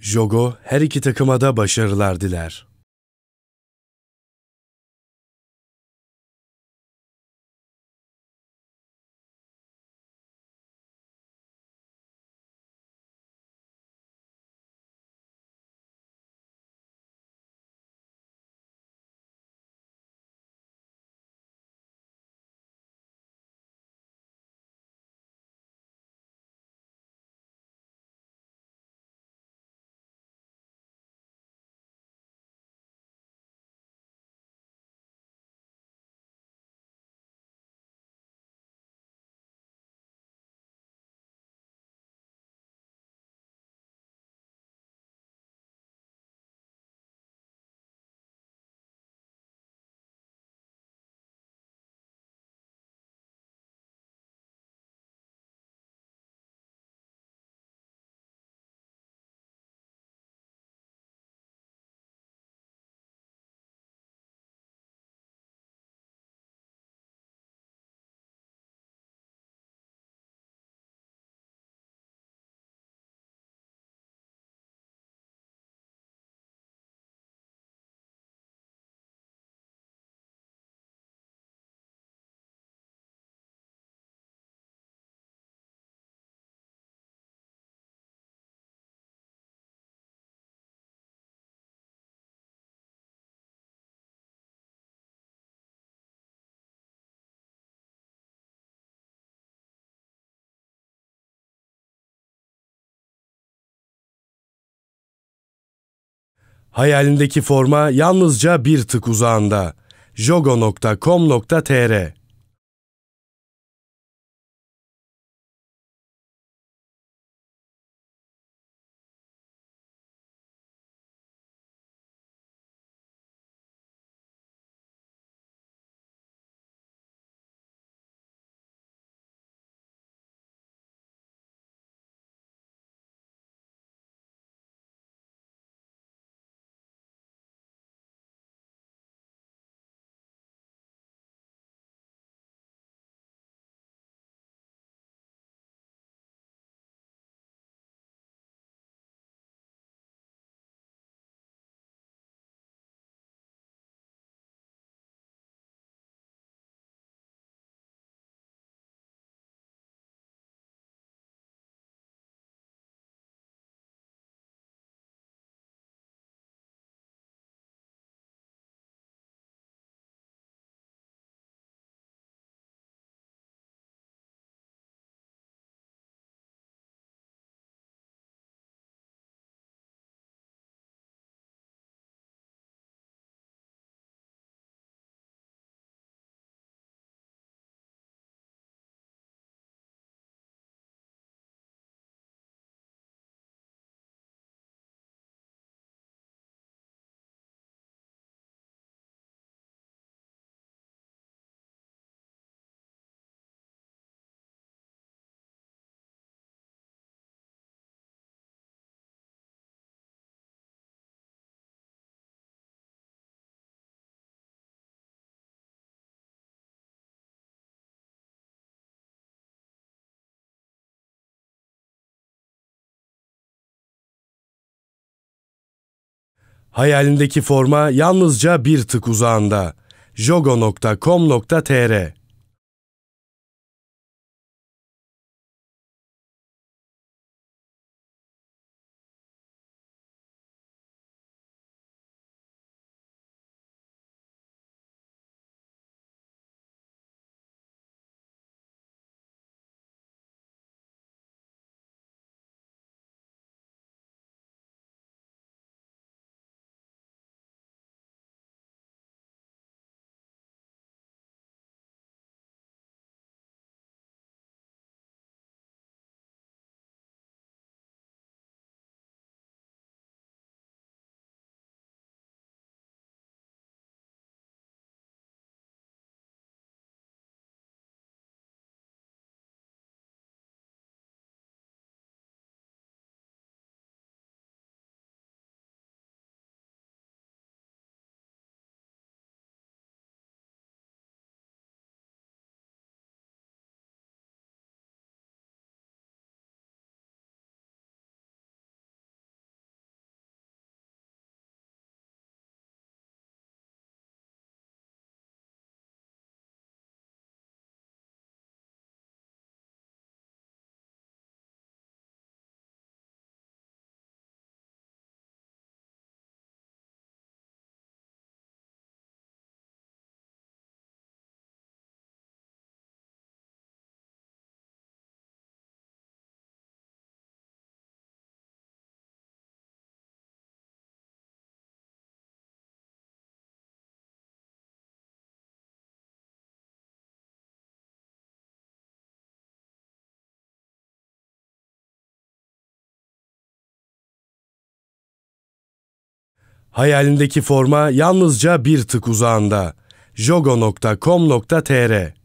Jogo her iki takıma da başarılar diler. Hayalindeki forma yalnızca bir tık uzağında. jogo.com.tr Hayalindeki forma yalnızca bir tık uzağında. jogo.com.tr Hayalindeki forma yalnızca bir tık uzağında. jogo.com.tr